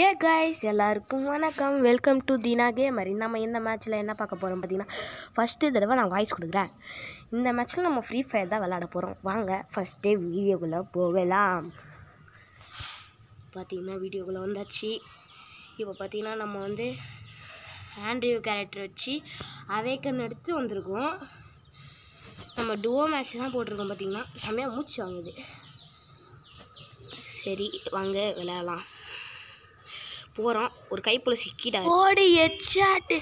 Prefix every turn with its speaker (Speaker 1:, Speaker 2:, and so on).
Speaker 1: ஏ guys எல்லாருக்கும் வணக்கம் welcome to Dheena gamer நம்ம இந்த மேட்ச்சில் என்ன பார்க்க போகிறோம் பார்த்தீங்கன்னா ஃபஸ்ட்டு தடவை நான் வாய்ஸ் கொடுக்குறேன் இந்த மேட்ச்சில் நம்ம ஃப்ரீ ஃபயர் தான் விளாட போகிறோம் வாங்க ஃபஸ்ட்டே வீடியோக்குள்ளே போகலாம் பார்த்திங்கன்னா வீடியோக்குள்ளே வந்தாச்சு இப்போ பார்த்தீங்கன்னா நம்ம வந்து ஆண்ட்ரியூ கேரக்டர் வச்சு அவேக்கன் எடுத்து வந்திருக்கோம் நம்ம டுவோ மேட்ச் தான் போட்டிருக்கோம் பார்த்தீங்கன்னா செம்மையாக மூச்சு வாங்குது சரி வாங்க விளையாடலாம் போகிறான் ஒரு கைப்புல சிக்கிட்டாரு ஓடி எச்சாட்டு